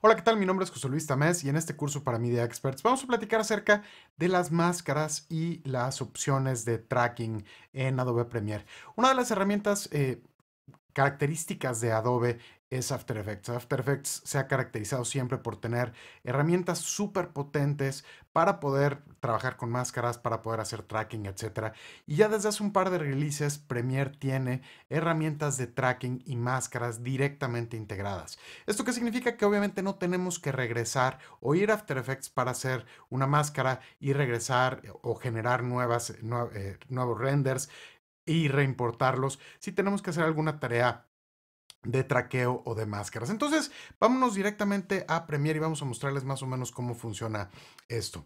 Hola, ¿qué tal? Mi nombre es José Luis Tamés y en este curso para Media Experts vamos a platicar acerca de las máscaras y las opciones de tracking en Adobe Premiere. Una de las herramientas eh, características de Adobe es After Effects. After Effects se ha caracterizado siempre por tener herramientas súper potentes para poder trabajar con máscaras, para poder hacer tracking, etc. Y ya desde hace un par de releases, Premiere tiene herramientas de tracking y máscaras directamente integradas. ¿Esto que significa? Que obviamente no tenemos que regresar o ir a After Effects para hacer una máscara y regresar o generar nuevas, eh, nuevos renders y reimportarlos si tenemos que hacer alguna tarea de traqueo o de máscaras. Entonces, vámonos directamente a Premiere y vamos a mostrarles más o menos cómo funciona esto.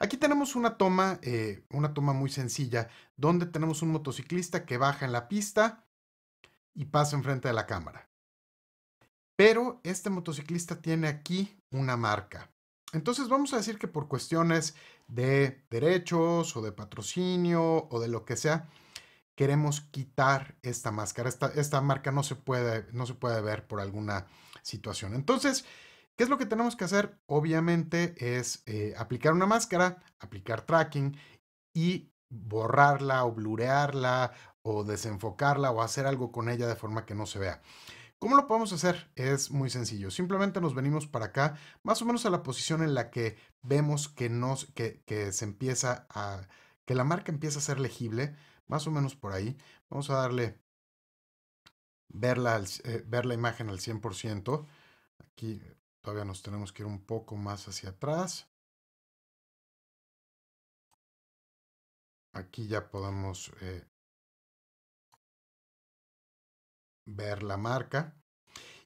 Aquí tenemos una toma, eh, una toma muy sencilla, donde tenemos un motociclista que baja en la pista y pasa enfrente de la cámara. Pero este motociclista tiene aquí una marca. Entonces vamos a decir que por cuestiones de derechos o de patrocinio o de lo que sea, queremos quitar esta máscara. Esta, esta marca no se, puede, no se puede ver por alguna situación. Entonces, ¿Qué es lo que tenemos que hacer? Obviamente es eh, aplicar una máscara, aplicar tracking y borrarla o blurearla o desenfocarla o hacer algo con ella de forma que no se vea. ¿Cómo lo podemos hacer? Es muy sencillo. Simplemente nos venimos para acá, más o menos a la posición en la que vemos que, nos, que, que se empieza a, que la marca empieza a ser legible más o menos por ahí. Vamos a darle eh, ver la, imagen al 100%. Aquí todavía nos tenemos que ir un poco más hacia atrás. Aquí ya podemos eh, ver la marca.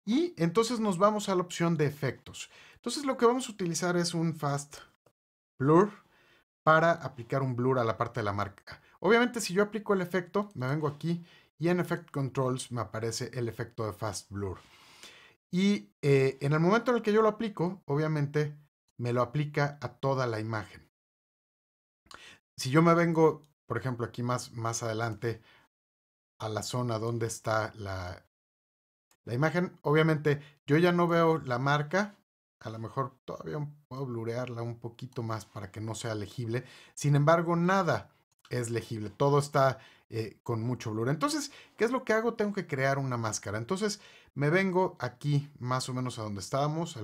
Y entonces nos vamos a la opción de efectos. Entonces lo que vamos a utilizar es un fast blur para aplicar un blur a la parte de la marca. Obviamente si yo aplico el efecto, me vengo aquí y en Effect Controls me aparece el efecto de Fast Blur. Y eh, en el momento en el que yo lo aplico, obviamente me lo aplica a toda la imagen. Si yo me vengo, por ejemplo, aquí más, más adelante a la zona donde está la, la imagen, obviamente yo ya no veo la marca, a lo mejor todavía puedo blurearla un poquito más para que no sea legible. Sin embargo, nada es legible, todo está eh, con mucho blur. Entonces, ¿qué es lo que hago? Tengo que crear una máscara. Entonces, me vengo aquí más o menos a donde estábamos,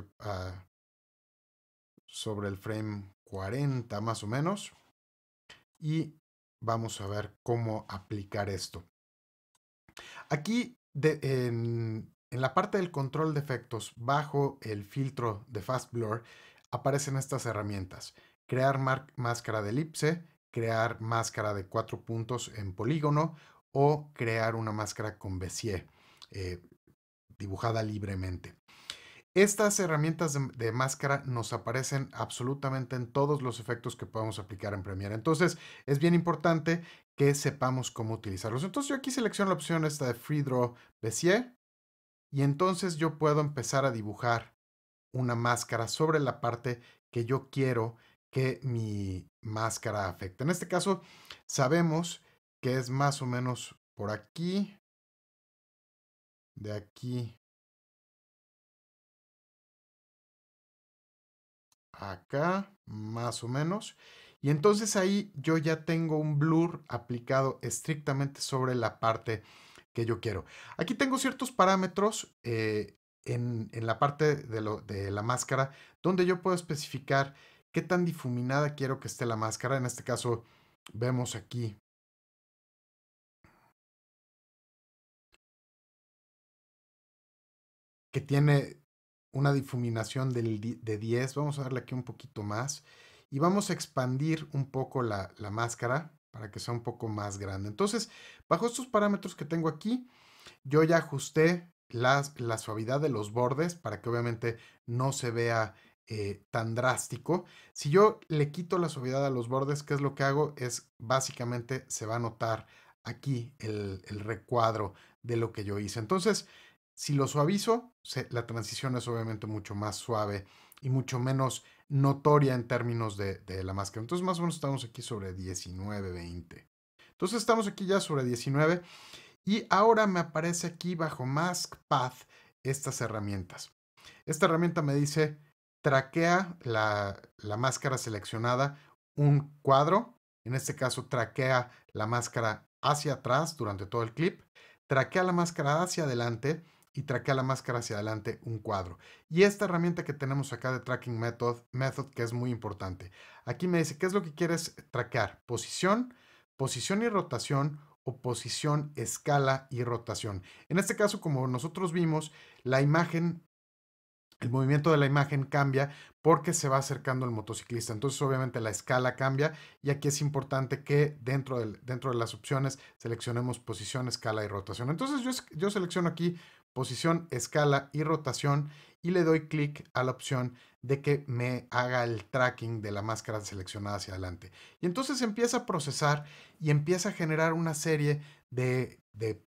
sobre el frame 40 más o menos, y vamos a ver cómo aplicar esto. Aquí en, en la parte del control de efectos, bajo el filtro de Fast Blur, aparecen estas herramientas. Crear máscara de elipse, crear máscara de cuatro puntos en polígono o crear una máscara con Bézier eh, dibujada libremente. Estas herramientas de, máscara nos aparecen absolutamente en todos los efectos que podemos aplicar en Premiere. Entonces es bien importante que sepamos cómo utilizarlos. Entonces yo aquí selecciono la opción esta de Free Draw Bézier y entonces yo puedo empezar a dibujar una máscara sobre la parte que yo quiero que mi, máscara afecta. En este caso, sabemos que es más o menos por aquí, de aquí acá, más o menos. Y entonces ahí yo ya tengo un blur aplicado estrictamente sobre la parte que yo quiero. Aquí tengo ciertos parámetros eh, en, en, la parte de, lo, de la máscara donde yo puedo especificar qué tan difuminada quiero que esté la máscara. En este caso, vemos aquí. Que tiene una difuminación de 10. Vamos a darle aquí un poquito más. Y vamos a expandir un poco la, máscara para que sea un poco más grande. Entonces, bajo estos parámetros que tengo aquí, yo ya ajusté la suavidad de los bordes para que obviamente no se vea eh, tan drástico. Si yo le quito la suavidad a los bordes, ¿qué es lo que hago? Es básicamente se va a notar aquí el, recuadro de lo que yo hice. Entonces, si lo suavizo, la transición es obviamente mucho más suave y mucho menos notoria en términos de, de, la máscara. Entonces más o menos estamos aquí sobre 19, 20. Entonces estamos aquí ya sobre 19 y ahora me aparece aquí bajo Mask Path estas herramientas. Esta herramienta me dice traquea la, máscara seleccionada un cuadro, en este caso traquea la máscara hacia atrás durante todo el clip, traquea la máscara hacia adelante y traquea la máscara hacia adelante un cuadro. Y esta herramienta que tenemos acá de Tracking Method, method que es muy importante. Aquí me dice, ¿qué es lo que quieres traquear? Posición, posición y rotación o posición, escala y rotación. En este caso, como nosotros vimos, la imagen el movimiento de la imagen cambia porque se va acercando el motociclista. Entonces, obviamente, la escala cambia y aquí es importante que dentro, del, dentro de las opciones seleccionemos posición, escala y rotación. Entonces, yo, yo selecciono aquí posición, escala y rotación y le doy clic a la opción de que me haga el tracking de la máscara seleccionada hacia adelante. Y entonces empieza a procesar y empieza a generar una serie de,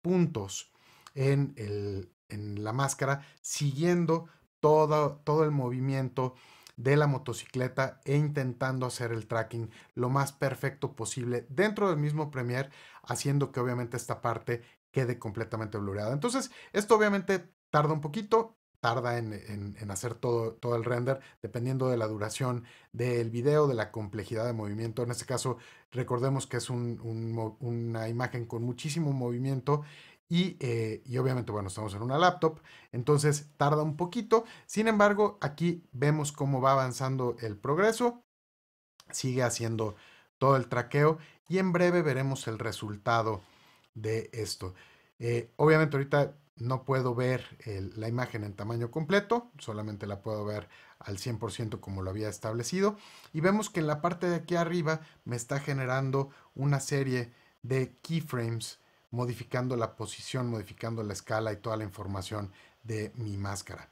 puntos en, el, en la máscara siguiendo todo, el movimiento de la motocicleta e intentando hacer el tracking lo más perfecto posible dentro del mismo Premiere, haciendo que obviamente esta parte quede completamente blureada. Entonces, esto obviamente tarda un poquito, tarda en, hacer todo, todo el render, dependiendo de la duración del video, de la complejidad de movimiento. En este caso, recordemos que es una imagen con muchísimo movimiento eh, y, obviamente, bueno, estamos en una laptop, entonces tarda un poquito. Sin embargo, aquí vemos cómo va avanzando el progreso. Sigue haciendo todo el traqueo y en breve veremos el resultado de esto. Eh, obviamente ahorita no puedo ver la imagen en tamaño completo, solamente la puedo ver al 100% como lo había establecido. Y vemos que en la parte de aquí arriba me está generando una serie de keyframes modificando la posición, modificando la escala y toda la información de mi máscara.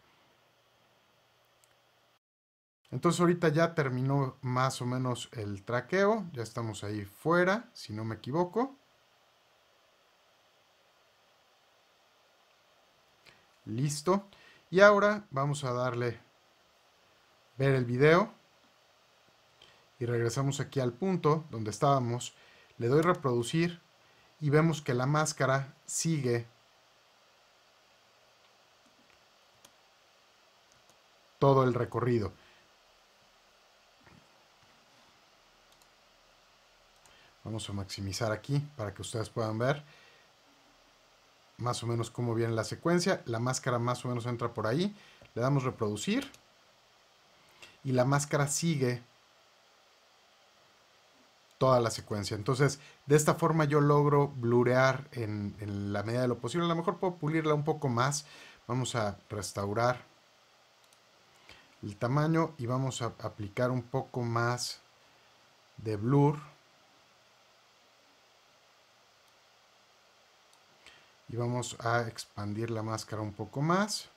Entonces ahorita ya terminó más o menos el traqueo, ya estamos ahí fuera, si no me equivoco. Listo. Y ahora vamos a darle ver el video. Y regresamos aquí al punto donde estábamos. Le doy reproducir y vemos que la máscara sigue todo el recorrido. Vamos a maximizar aquí para que ustedes puedan ver más o menos cómo viene la secuencia. La máscara más o menos entra por ahí. Le damos reproducir. Y la máscara sigue toda la secuencia. Entonces, de esta forma yo logro blurear en, en la medida de lo posible. A lo mejor puedo pulirla un poco más. Vamos a restaurar el tamaño y vamos a aplicar un poco más de blur y vamos a expandir la máscara un poco más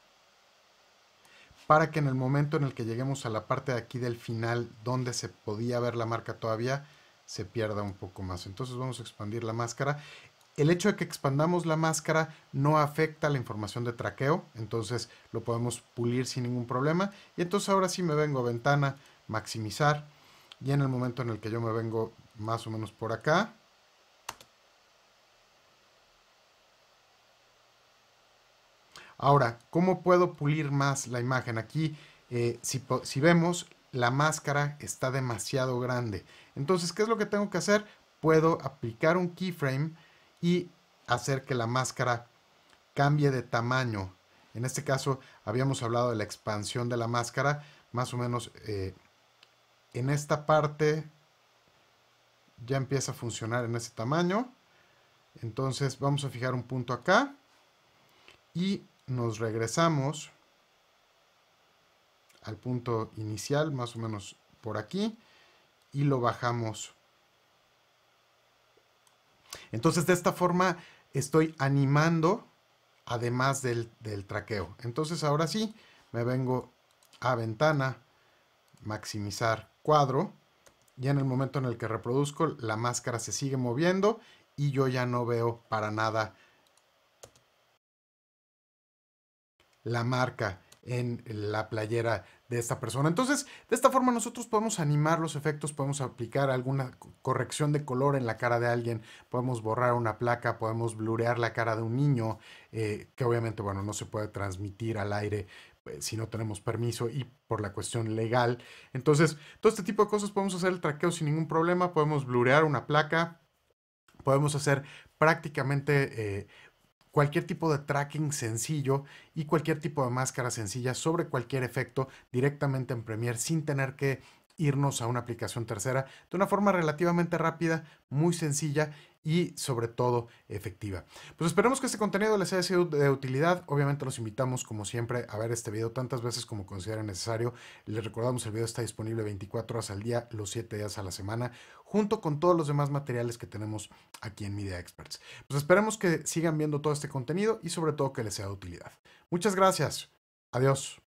para que en el momento en el que lleguemos a la parte de aquí del final donde se podía ver la marca todavía se pierda un poco más. Entonces vamos a expandir la máscara. El hecho de que expandamos la máscara no afecta la información de traqueo, entonces lo podemos pulir sin ningún problema. Y entonces ahora sí me vengo a ventana, maximizar, y en el momento en el que yo me vengo más o menos por acá, Ahora, ¿cómo puedo pulir más la imagen? Aquí, eh, si, vemos, la máscara está demasiado grande. Entonces, ¿qué es lo que tengo que hacer? Puedo aplicar un keyframe y hacer que la máscara cambie de tamaño. En este caso, habíamos hablado de la expansión de la máscara, más o menos eh, en esta parte ya empieza a funcionar en ese tamaño. Entonces vamos a fijar un punto acá y nos regresamos al punto inicial, más o menos por aquí, y lo bajamos. Entonces de esta forma estoy animando además del, traqueo. Entonces ahora sí, me vengo a ventana, maximizar cuadro, y en el momento en el que reproduzco, la máscara se sigue moviendo y yo ya no veo para nada la marca en la playera de esta persona. Entonces, de esta forma nosotros podemos animar los efectos, podemos aplicar alguna corrección de color en la cara de alguien, podemos borrar una placa, podemos blurear la cara de un niño, eh, que obviamente, bueno, no se puede transmitir al aire eh, si no tenemos permiso y por la cuestión legal. Entonces, todo este tipo de cosas podemos hacer el traqueo sin ningún problema, podemos blurear una placa, podemos hacer prácticamente... Eh, cualquier tipo de tracking sencillo y cualquier tipo de máscara sencilla sobre cualquier efecto directamente en Premiere sin tener que irnos a una aplicación tercera de una forma relativamente rápida, muy sencilla y sobre todo efectiva. Pues esperemos que este contenido les haya sido de utilidad. Obviamente los invitamos como siempre a ver este video tantas veces como consideren necesario. Les recordamos el video está disponible 24 horas al día, los 7 días a la semana, junto con todos los demás materiales que tenemos aquí en Media Experts. Pues esperemos que sigan viendo todo este contenido y sobre todo que les sea de utilidad. Muchas gracias. Adiós.